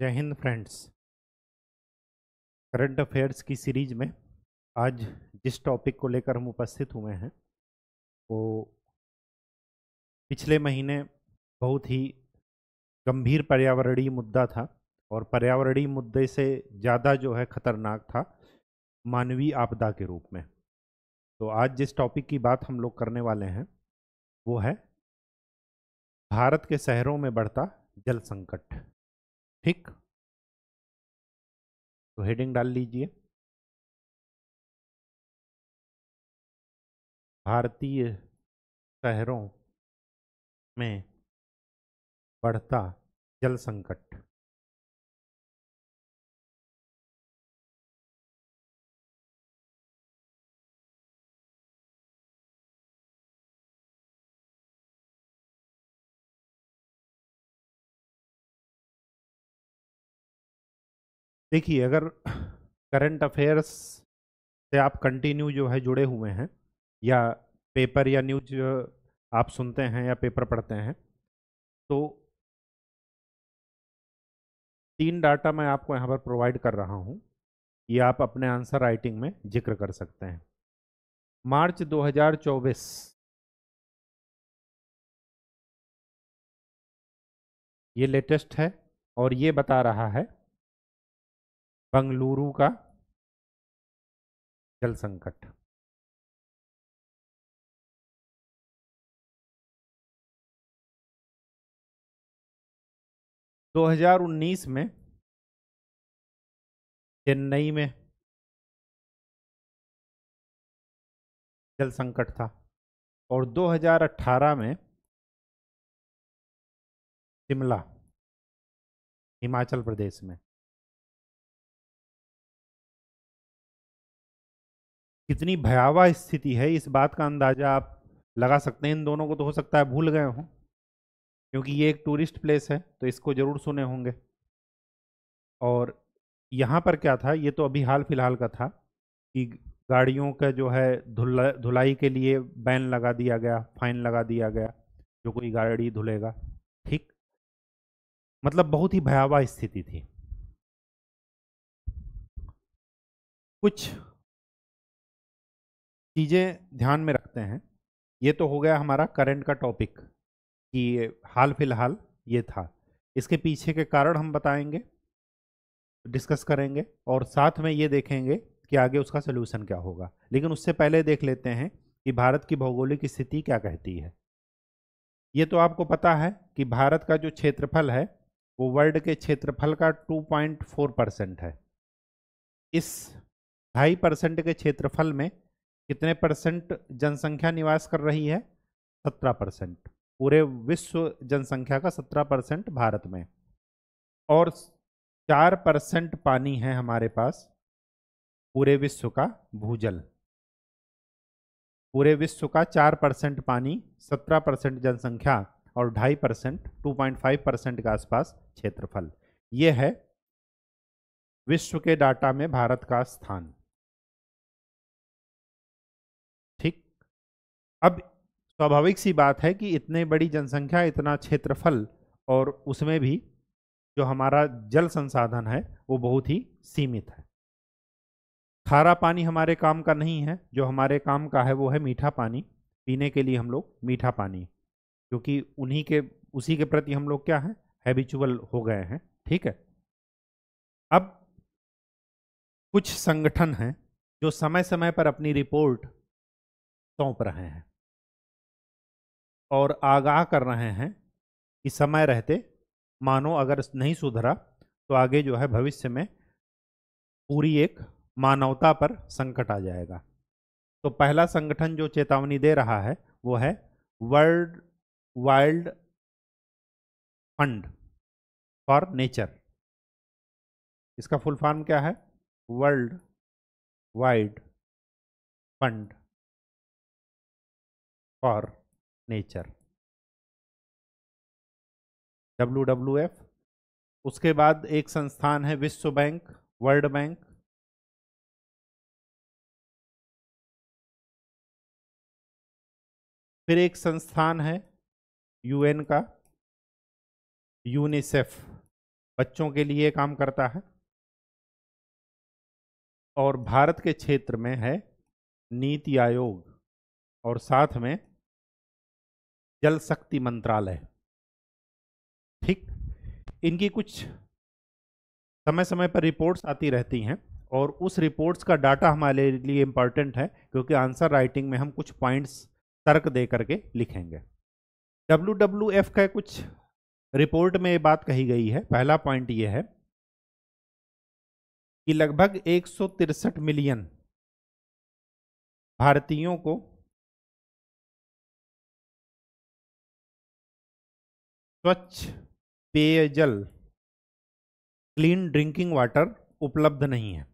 जय हिंद friends current affairs की सीरीज में आज जिस टॉपिक को लेकर हम उपस्थित हुए हैं वो पिछले महीने बहुत ही गंभीर पर्यावरणीय मुद्दा था और पर्यावरणीय मुद्दे से ज़्यादा जो है खतरनाक था मानवीय आपदा के रूप में तो आज जिस टॉपिक की बात हम लोग करने वाले हैं वो है भारत के शहरों में बढ़ता जल संकट ठीक तो हेडिंग डाल लीजिए भारतीय शहरों में बढ़ता जल संकट देखिए अगर करंट अफेयर्स से आप कंटिन्यू जो है जुड़े हुए हैं या पेपर या न्यूज आप सुनते हैं या पेपर पढ़ते हैं तो तीन डाटा मैं आपको यहाँ पर प्रोवाइड कर रहा हूँ ये आप अपने आंसर राइटिंग में जिक्र कर सकते हैं मार्च 2024 ये लेटेस्ट है और ये बता रहा है बंगलुरु का जल संकट दो हजार उन्नीस में चेन्नई में जल संकट था और 2018 में शिमला हिमाचल प्रदेश में कितनी भयावह स्थिति है इस बात का अंदाज़ा आप लगा सकते हैं इन दोनों को तो हो सकता है भूल गए हों क्योंकि ये एक टूरिस्ट प्लेस है तो इसको ज़रूर सुने होंगे और यहाँ पर क्या था ये तो अभी हाल फिलहाल का था कि गाड़ियों का जो है धुला धुलाई के लिए बैन लगा दिया गया फाइन लगा दिया गया जो कोई गाड़ी धुलेगा ठीक मतलब बहुत ही भयावह स्थिति थी कुछ चीज़ें ध्यान में रखते हैं ये तो हो गया हमारा करंट का टॉपिक कि हाल फिलहाल ये था इसके पीछे के कारण हम बताएंगे डिस्कस करेंगे और साथ में ये देखेंगे कि आगे उसका सलूशन क्या होगा लेकिन उससे पहले देख लेते हैं कि भारत की भौगोलिक स्थिति क्या कहती है ये तो आपको पता है कि भारत का जो क्षेत्रफल है वो वर्ल्ड के क्षेत्रफल का 2.4 परसेंट है इस ढाई परसेंट के क्षेत्रफल में कितने परसेंट जनसंख्या निवास कर रही है सत्रह परसेंट पूरे विश्व जनसंख्या का सत्रह परसेंट भारत में और चार परसेंट पानी है हमारे पास पूरे विश्व का भूजल पूरे विश्व का चार परसेंट पानी सत्रह परसेंट जनसंख्या और ढाई percent two point five percent के आसपास क्षेत्रफल ये है विश्व के डाटा में भारत का स्थान अब स्वाभाविक सी बात है कि इतने बड़ी जनसंख्या इतना क्षेत्रफल और उसमें भी जो हमारा जल संसाधन है वो बहुत ही सीमित है खारा पानी हमारे काम का नहीं है जो हमारे काम का है वो है मीठा पानी पीने के लिए हम लोग मीठा पानी क्योंकि उन्हीं के उसी के प्रति हम लोग क्या है हैबिचुअल हो गए हैं ठीक है अब कुछ संगठन हैं जो समय समय पर अपनी रिपोर्ट सौंप रहे हैं और आगाह कर रहे हैं कि समय रहते मानो अगर नहीं सुधरा तो आगे जो है भविष्य में पूरी एक मानवता पर संकट आ जाएगा तो पहला संगठन जो चेतावनी दे रहा है वो है world wild fund for nature इसका फुल फॉर्म क्या है world wide fund for nature WWF उसके बाद एक संस्थान है विश्व बैंक वर्ल्ड बैंक फिर एक संस्थान है यूएन का यूनिसेफ बच्चों के लिए काम करता है और भारत के क्षेत्र में है नीति आयोग और साथ में जल शक्ति मंत्रालय ठीक इनकी कुछ समय समय पर रिपोर्ट्स आती रहती हैं और उस रिपोर्ट्स का डाटा हमारे लिए इम्पॉर्टेंट है क्योंकि आंसर राइटिंग में हम कुछ पॉइंट्स तर्क दे करके लिखेंगे डब्ल्यू डब्ल्यू एफ का कुछ रिपोर्ट में ये बात कही गई है पहला पॉइंट ये है कि लगभग एक मिलियन भारतीयों को स्वच्छ पेयजल क्लीन ड्रिंकिंग वाटर उपलब्ध नहीं है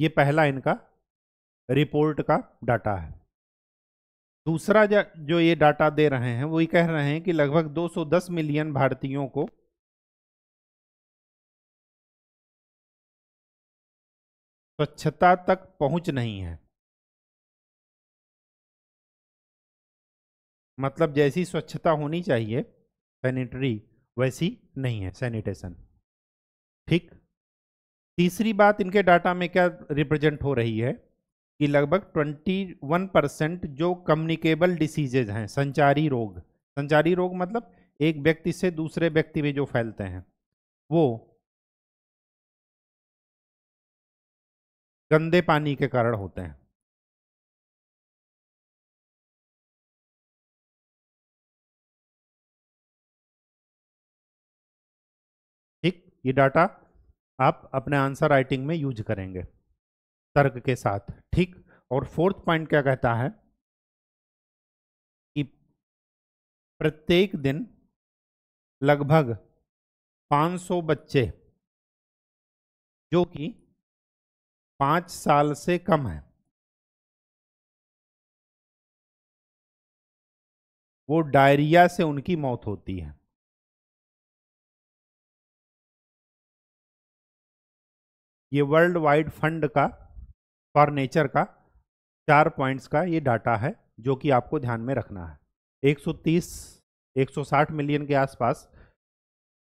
ये पहला इनका रिपोर्ट का डाटा है दूसरा जो ये डाटा दे रहे हैं वो ये कह रहे हैं कि लगभग 210 मिलियन भारतीयों को स्वच्छता तक पहुंच नहीं है मतलब जैसी स्वच्छता होनी चाहिए सैनिटरी वैसी नहीं है सैनिटेशन ठीक तीसरी बात इनके डाटा में क्या रिप्रेजेंट हो रही है कि लगभग 21 परसेंट जो कम्युनिकेबल डिसीजेज हैं संचारी रोग संचारी रोग मतलब एक व्यक्ति से दूसरे व्यक्ति में जो फैलते हैं वो गंदे पानी के कारण होते हैं ये डाटा आप अपने आंसर राइटिंग में यूज करेंगे तर्क के साथ ठीक और फोर्थ पॉइंट क्या कहता है कि प्रत्येक दिन लगभग 500 बच्चे जो कि पांच साल से कम है वो डायरिया से उनकी मौत होती है ये वर्ल्ड वाइड फंड का फॉर नेचर का चार पॉइंट्स का ये डाटा है जो कि आपको ध्यान में रखना है 130 160 मिलियन के आसपास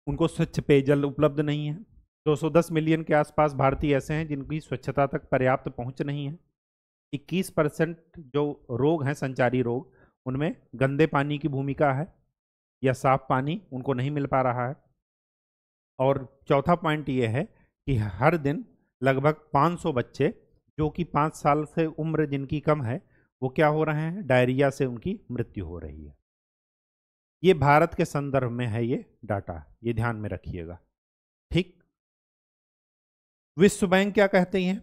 उनको स्वच्छ पेयजल उपलब्ध नहीं है 210 मिलियन के आसपास भारतीय ऐसे हैं जिनकी स्वच्छता तक पर्याप्त पहुंच नहीं है 21 परसेंट जो रोग हैं संचारी रोग उनमें गंदे पानी की भूमिका है या साफ पानी उनको नहीं मिल पा रहा है और चौथा पॉइंट ये है कि हर दिन लगभग 500 बच्चे जो कि पाँच साल से उम्र जिनकी कम है वो क्या हो रहे हैं डायरिया से उनकी मृत्यु हो रही है ये भारत के संदर्भ में है ये डाटा ये ध्यान में रखिएगा ठीक विश्व बैंक क्या कहते हैं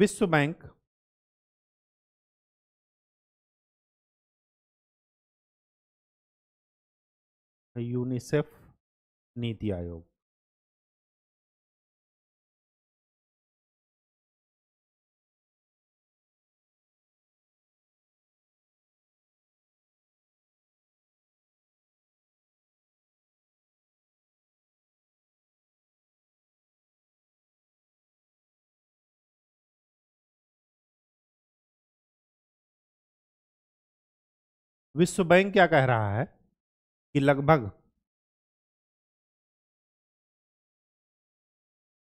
विश्व बैंक यूनिसेफ नीति आयोग विश्व बैंक क्या कह रहा है कि लगभग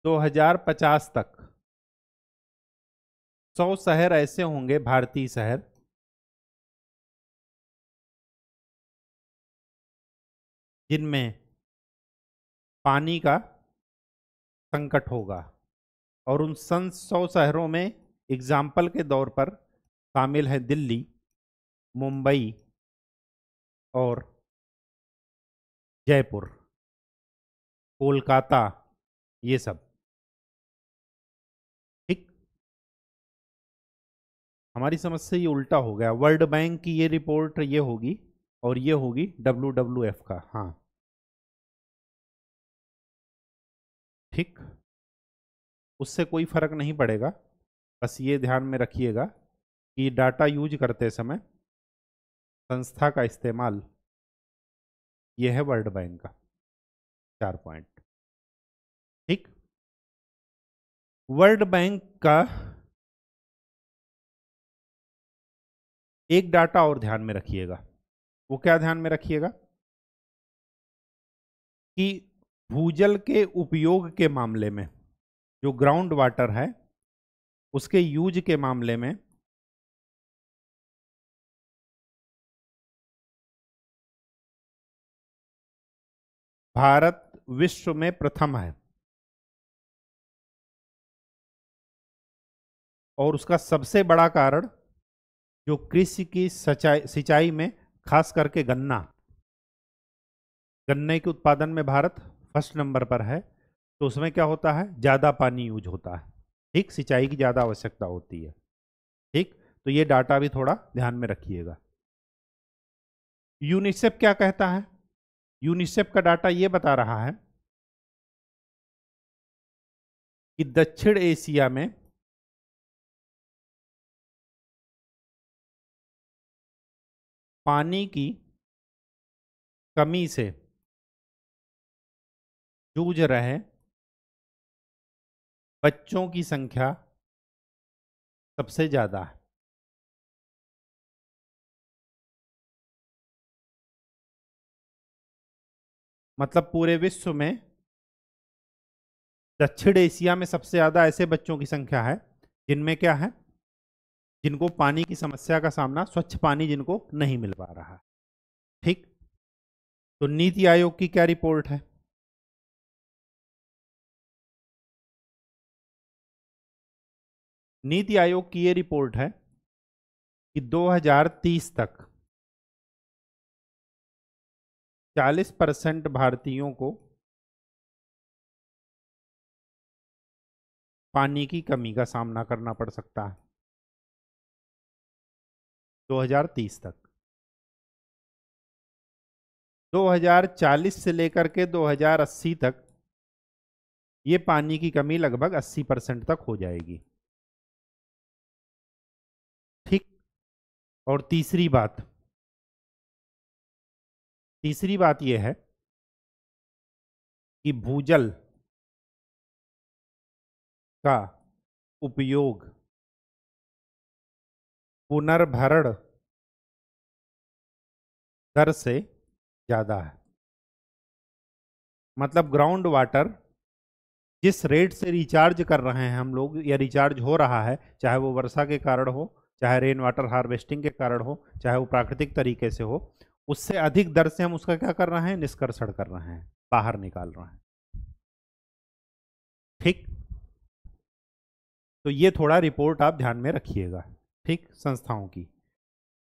2050 तक 100 शहर ऐसे होंगे भारतीय शहर जिनमें पानी का संकट होगा और उन सन सौ शहरों में एग्जाम्पल के दौर पर शामिल है दिल्ली मुंबई और जयपुर कोलकाता ये सब ठीक हमारी समझ से ये उल्टा हो गया वर्ल्ड बैंक की ये रिपोर्ट ये होगी और ये होगी डब्ल्यू डब्ल्यू एफ का हाँ ठीक उससे कोई फर्क नहीं पड़ेगा बस ये ध्यान में रखिएगा कि डाटा यूज करते समय संस्था का इस्तेमाल ये है वर्ल्ड बैंक का चार पॉइंट ठीक वर्ल्ड बैंक का एक डाटा और ध्यान में रखिएगा वो क्या ध्यान में रखिएगा कि भूजल के उपयोग के मामले में जो ग्राउंड वाटर है उसके यूज के मामले में भारत विश्व में प्रथम है और उसका सबसे बड़ा कारण जो कृषि की सिंचाई सिंचाई में खास करके गन्ना गन्ने के उत्पादन में भारत फर्स्ट नंबर पर है तो उसमें क्या होता है ज़्यादा पानी यूज होता है ठीक सिंचाई की ज़्यादा आवश्यकता होती है ठीक तो ये डाटा भी थोड़ा ध्यान में रखिएगा यूनिसेफ क्या कहता है यूनिसेफ का डाटा ये बता रहा है कि दक्षिण एशिया में पानी की कमी से जूझ रहे बच्चों की संख्या सबसे ज़्यादा है मतलब पूरे विश्व में दक्षिण एशिया में सबसे ज़्यादा ऐसे बच्चों की संख्या है जिनमें क्या है जिनको पानी की समस्या का सामना स्वच्छ पानी जिनको नहीं मिल पा रहा ठीक तो नीति आयोग की क्या रिपोर्ट है नीति आयोग की ये रिपोर्ट है कि 2030 तक चालीस परसेंट भारतीयों को पानी की कमी का सामना करना पड़ सकता है 2030 तक 2040 से लेकर के 2080 तक ये पानी की कमी लगभग 80 परसेंट तक हो जाएगी ठीक और तीसरी बात तीसरी बात यह है कि भूजल का उपयोग पुनर्भरण दर से ज़्यादा है मतलब ग्राउंड वाटर जिस रेट से रिचार्ज कर रहे हैं हम लोग या रिचार्ज हो रहा है चाहे वो वर्षा के कारण हो चाहे रेन वाटर हार्वेस्टिंग के कारण हो चाहे वो प्राकृतिक तरीके से हो उससे अधिक दर से हम उसका क्या कर रहे हैं निष्कर्षण कर रहे हैं बाहर निकाल रहे हैं ठीक तो ये थोड़ा रिपोर्ट आप ध्यान में रखिएगा ठीक संस्थाओं की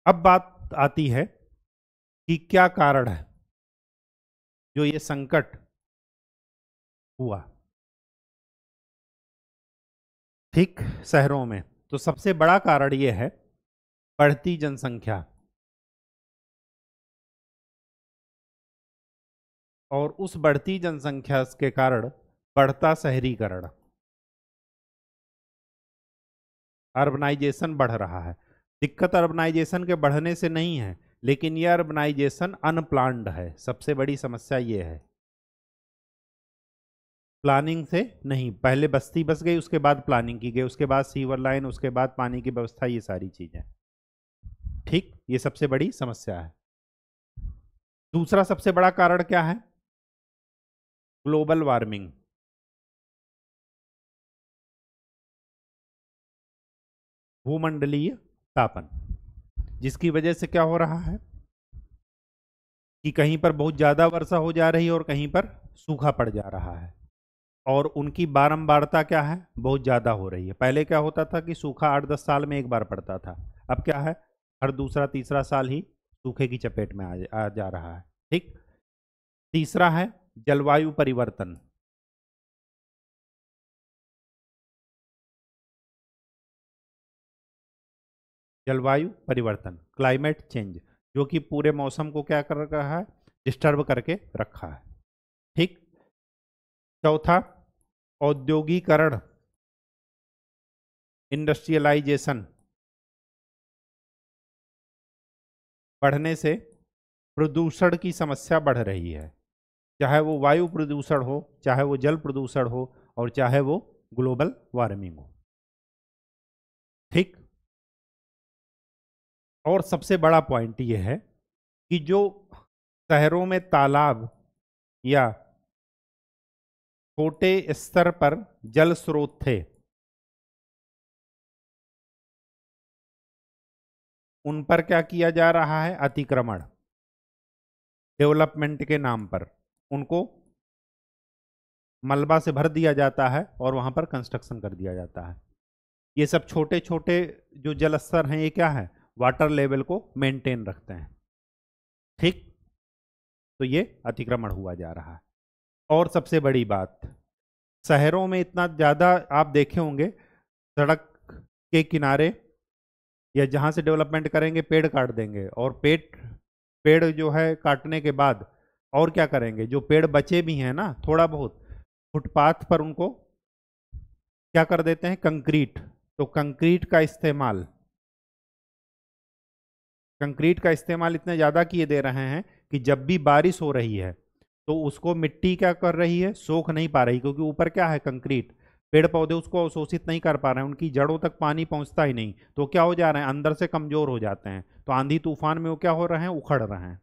अब बात आती है कि क्या कारण है जो ये संकट हुआ ठीक शहरों में तो सबसे बड़ा कारण ये है बढ़ती जनसंख्या और उस बढ़ती जनसंख्या के कारण बढ़ता शहरीकरण अर्बनाइजेशन बढ़ रहा है दिक्कत अर्बनाइजेशन के बढ़ने से नहीं है लेकिन यह अर्बनाइजेशन अनप्लान्ड है सबसे बड़ी समस्या ये है प्लानिंग से नहीं पहले बस्ती बस गई उसके बाद प्लानिंग की गई उसके बाद सीवर लाइन उसके बाद पानी की व्यवस्था ये सारी चीज़ें ठीक ये सबसे बड़ी समस्या है दूसरा सबसे बड़ा कारण क्या है ग्लोबल वार्मिंग भूमंडलीय तापन जिसकी वजह से क्या हो रहा है कि कहीं पर बहुत ज़्यादा वर्षा हो जा रही है और कहीं पर सूखा पड़ जा रहा है और उनकी बारंबारता क्या है बहुत ज़्यादा हो रही है पहले क्या होता था कि सूखा आठ दस साल में एक बार पड़ता था अब क्या है हर दूसरा तीसरा साल ही सूखे की चपेट में आ जा रहा है ठीक तीसरा है जलवायु परिवर्तन जलवायु परिवर्तन क्लाइमेट चेंज जो कि पूरे मौसम को क्या कर रहा है डिस्टर्ब करके रखा है ठीक चौथा औद्योगिकरण इंडस्ट्रियलाइजेशन बढ़ने से प्रदूषण की समस्या बढ़ रही है चाहे वो वायु प्रदूषण हो चाहे वो जल प्रदूषण हो और चाहे वो ग्लोबल वार्मिंग हो ठीक और सबसे बड़ा पॉइंट ये है कि जो शहरों में तालाब या छोटे स्तर पर जल स्रोत थे उन पर क्या किया जा रहा है अतिक्रमण डेवलपमेंट के नाम पर उनको मलबा से भर दिया जाता है और वहाँ पर कंस्ट्रक्शन कर दिया जाता है ये सब छोटे छोटे जो जल स्तर हैं ये क्या है वाटर लेवल को मेंटेन रखते हैं ठीक तो ये अतिक्रमण हुआ जा रहा है और सबसे बड़ी बात शहरों में इतना ज़्यादा आप देखे होंगे सड़क के किनारे या जहाँ से डेवलपमेंट करेंगे पेड़ काट देंगे और पेड़ पेड़ जो है काटने के बाद और क्या करेंगे जो पेड़ बचे भी हैं ना थोड़ा बहुत फुटपाथ पर उनको क्या कर देते हैं कंक्रीट तो कंक्रीट का इस्तेमाल कंक्रीट का इस्तेमाल इतने ज़्यादा किए दे रहे हैं कि जब भी बारिश हो रही है तो उसको मिट्टी क्या कर रही है सोख नहीं पा रही क्योंकि ऊपर क्या है कंक्रीट पेड़ पौधे उसको अवशोषित नहीं कर पा रहे हैं उनकी जड़ों तक पानी पहुंचता ही नहीं तो क्या हो जा रहे हैं अंदर से कमज़ोर हो जाते हैं तो आंधी तूफान में वो क्या हो रहे हैं उखड़ रहे हैं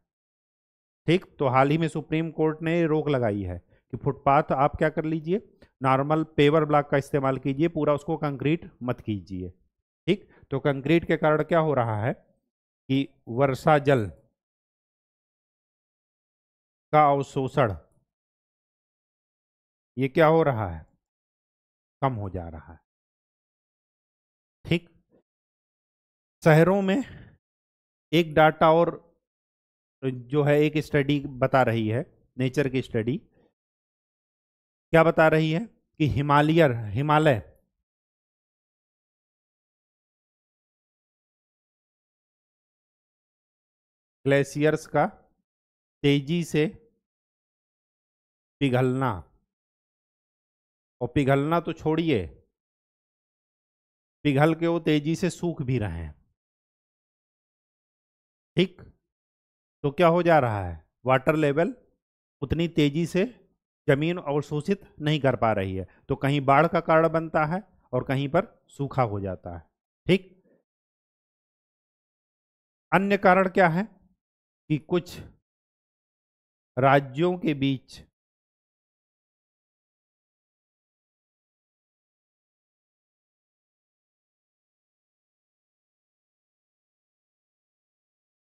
ठीक तो हाल ही में सुप्रीम कोर्ट ने रोक लगाई है कि फुटपाथ आप क्या कर लीजिए नॉर्मल पेवर ब्लॉक का इस्तेमाल कीजिए पूरा उसको कंक्रीट मत कीजिए ठीक तो कंक्रीट के कारण क्या हो रहा है कि वर्षा जल का अवशोषण ये क्या हो रहा है कम हो जा रहा है ठीक शहरों में एक डाटा और तो जो है एक स्टडी बता रही है नेचर की स्टडी क्या बता रही है कि हिमालयर हिमालय ग्लेशियर्स का तेजी से पिघलना और पिघलना तो छोड़िए पिघल के वो तेजी से सूख भी रहे हैं ठीक तो क्या हो जा रहा है वाटर लेवल उतनी तेज़ी से ज़मीन अवशोषित नहीं कर पा रही है तो कहीं बाढ़ का कारण बनता है और कहीं पर सूखा हो जाता है ठीक अन्य कारण क्या है कि कुछ राज्यों के बीच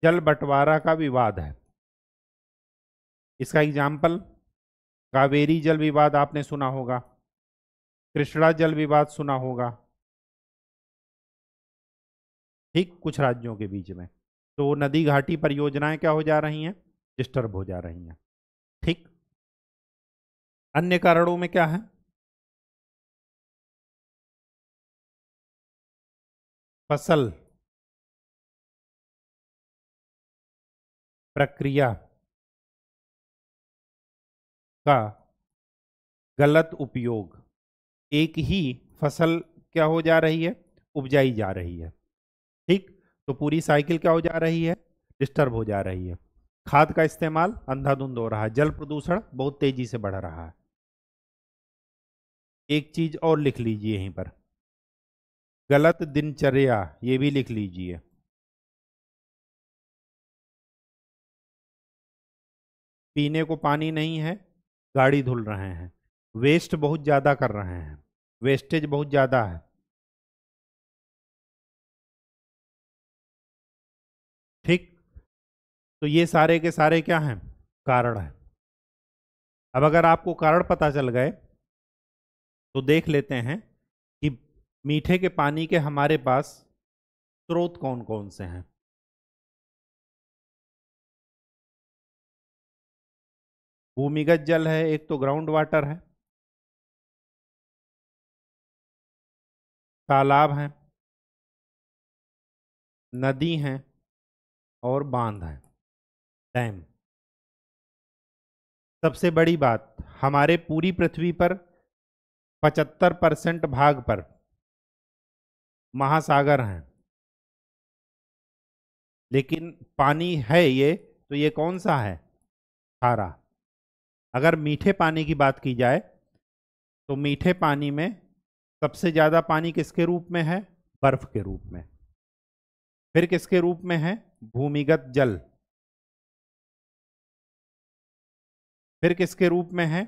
जल बंटवारा का विवाद है इसका एग्जाम्पल कावेरी जल विवाद आपने सुना होगा कृष्णा जल विवाद सुना होगा ठीक कुछ राज्यों के बीच में तो नदी घाटी परियोजनाएं क्या हो जा रही हैं डिस्टर्ब हो जा रही हैं ठीक अन्य कारणों में क्या है फसल प्रक्रिया का गलत उपयोग एक ही फसल क्या हो जा रही है उपजाई जा रही है ठीक तो पूरी साइकिल क्या हो जा रही है डिस्टर्ब हो जा रही है खाद का इस्तेमाल अंधाधुंध हो रहा है जल प्रदूषण बहुत तेजी से बढ़ रहा है एक चीज और लिख लीजिए यहीं पर गलत दिनचर्या ये भी लिख लीजिए पीने को पानी नहीं है गाड़ी धुल रहे हैं वेस्ट बहुत ज़्यादा कर रहे हैं वेस्टेज बहुत ज़्यादा है ठीक तो ये सारे के सारे क्या हैं कारण है अब अगर आपको कारण पता चल गए तो देख लेते हैं कि मीठे के पानी के हमारे पास स्रोत कौन कौन से हैं भूमिगत जल है एक तो ग्राउंड वाटर है तालाब हैं नदी हैं और बांध हैं डैम सबसे बड़ी बात हमारे पूरी पृथ्वी पर 75 परसेंट भाग पर महासागर हैं लेकिन पानी है ये तो ये कौन सा है खारा अगर मीठे पानी की बात की जाए तो मीठे पानी में सबसे ज़्यादा पानी किसके रूप में है बर्फ के रूप में फिर किसके रूप में है भूमिगत जल फिर किसके रूप में है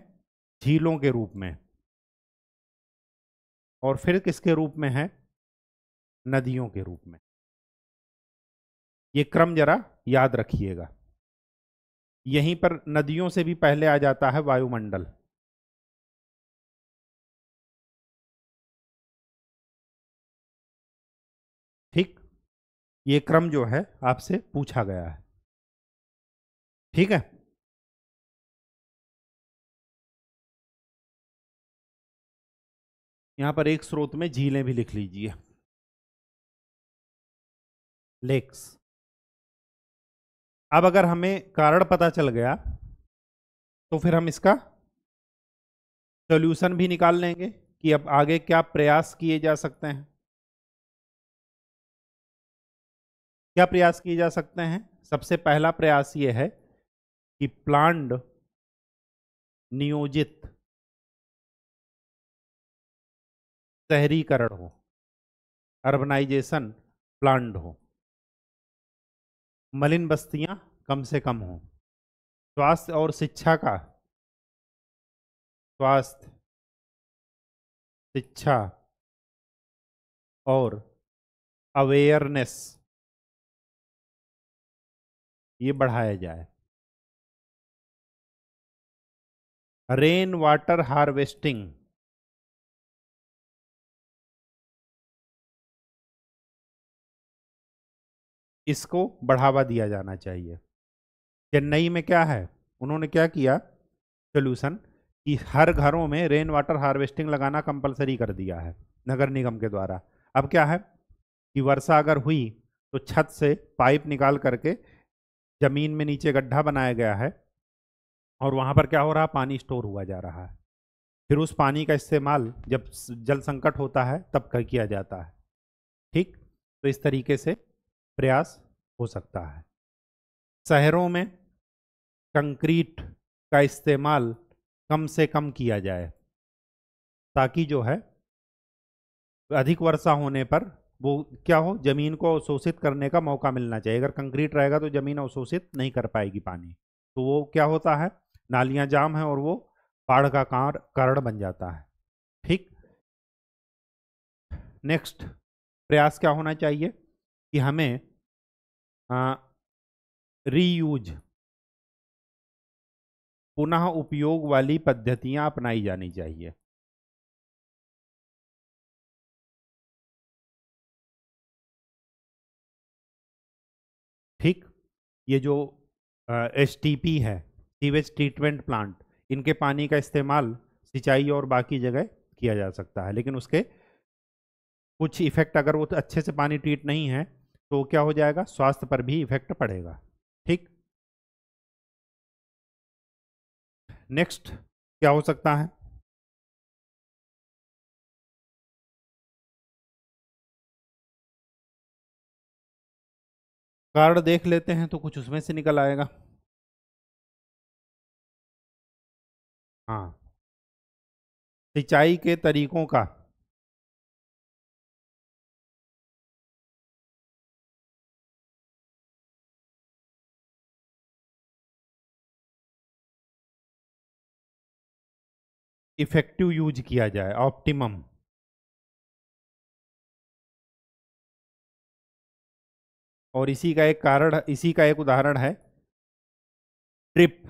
झीलों के रूप में और फिर किसके रूप में है नदियों के रूप में ये क्रम जरा याद रखिएगा यहीं पर नदियों से भी पहले आ जाता है वायुमंडल ठीक ये क्रम जो है आपसे पूछा गया है ठीक है यहां पर एक स्रोत में झीलें भी लिख लीजिए लेक्स अब अगर हमें कारण पता चल गया तो फिर हम इसका सोल्यूशन भी निकाल लेंगे कि अब आगे क्या प्रयास किए जा सकते हैं क्या प्रयास किए जा सकते हैं सबसे पहला प्रयास ये है कि प्लांड नियोजित शहरीकरण हो अर्बनाइजेशन प्लांड हो मलिन बस्तियां कम से कम हों स्वास्थ्य और शिक्षा का स्वास्थ्य शिक्षा और अवेयरनेस ये बढ़ाया जाए रेन वाटर हार्वेस्टिंग इसको बढ़ावा दिया जाना चाहिए चेन्नई में क्या है उन्होंने क्या किया सोल्यूशन कि हर घरों में रेन वाटर हार्वेस्टिंग लगाना कंपलसरी कर दिया है नगर निगम के द्वारा अब क्या है कि वर्षा अगर हुई तो छत से पाइप निकाल करके ज़मीन में नीचे गड्ढा बनाया गया है और वहाँ पर क्या हो रहा पानी स्टोर हुआ जा रहा है फिर उस पानी का इस्तेमाल जब जल संकट होता है तब कर किया जाता है ठीक तो इस तरीके से प्रयास हो सकता है शहरों में कंक्रीट का इस्तेमाल कम से कम किया जाए ताकि जो है अधिक वर्षा होने पर वो क्या हो ज़मीन को अवशोषित करने का मौका मिलना चाहिए अगर कंक्रीट रहेगा तो ज़मीन अवशोषित नहीं कर पाएगी पानी तो वो क्या होता है नालियां जाम है और वो बाढ़ का कारण बन जाता है ठीक नेक्स्ट प्रयास क्या होना चाहिए कि हमें रीयूज हाँ, पुनः उपयोग वाली पद्धतियां अपनाई जानी चाहिए ठीक ये जो एस है सीवेज ट्रीटमेंट प्लांट इनके पानी का इस्तेमाल सिंचाई और बाकी जगह किया जा सकता है लेकिन उसके कुछ इफेक्ट अगर वो तो अच्छे से पानी ट्रीट नहीं है तो क्या हो जाएगा स्वास्थ्य पर भी इफेक्ट पड़ेगा ठीक नेक्स्ट क्या हो सकता है कार्ड देख लेते हैं तो कुछ उसमें से निकल आएगा हाँ सिंचाई के तरीकों का इफेक्टिव यूज किया जाए ऑप्टिमम और इसी का एक कारण इसी का एक उदाहरण है ड्रिप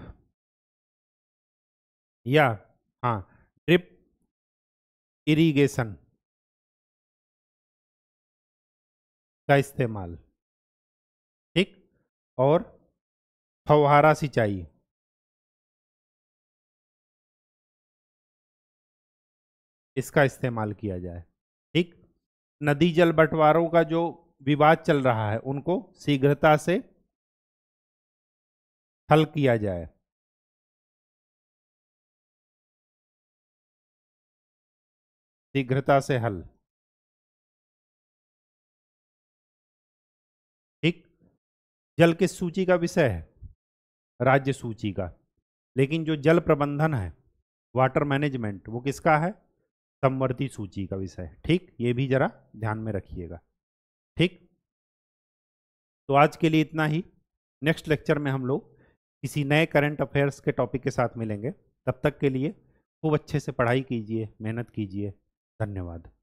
या हाँ ड्रिप इरिगेशन का इस्तेमाल ठीक और फौहारा सिंचाई इसका इस्तेमाल किया जाए ठीक नदी जल बंटवारों का जो विवाद चल रहा है उनको शीघ्रता से हल किया जाए शीघ्रता से हल ठीक जल किस सूची का विषय है राज्य सूची का लेकिन जो जल प्रबंधन है वाटर मैनेजमेंट वो किसका है समवर्ती सूची का विषय ठीक ये भी जरा ध्यान में रखिएगा ठीक तो आज के लिए इतना ही नेक्स्ट लेक्चर में हम लोग किसी नए करंट अफेयर्स के टॉपिक के साथ मिलेंगे तब तक के लिए खूब अच्छे से पढ़ाई कीजिए मेहनत कीजिए धन्यवाद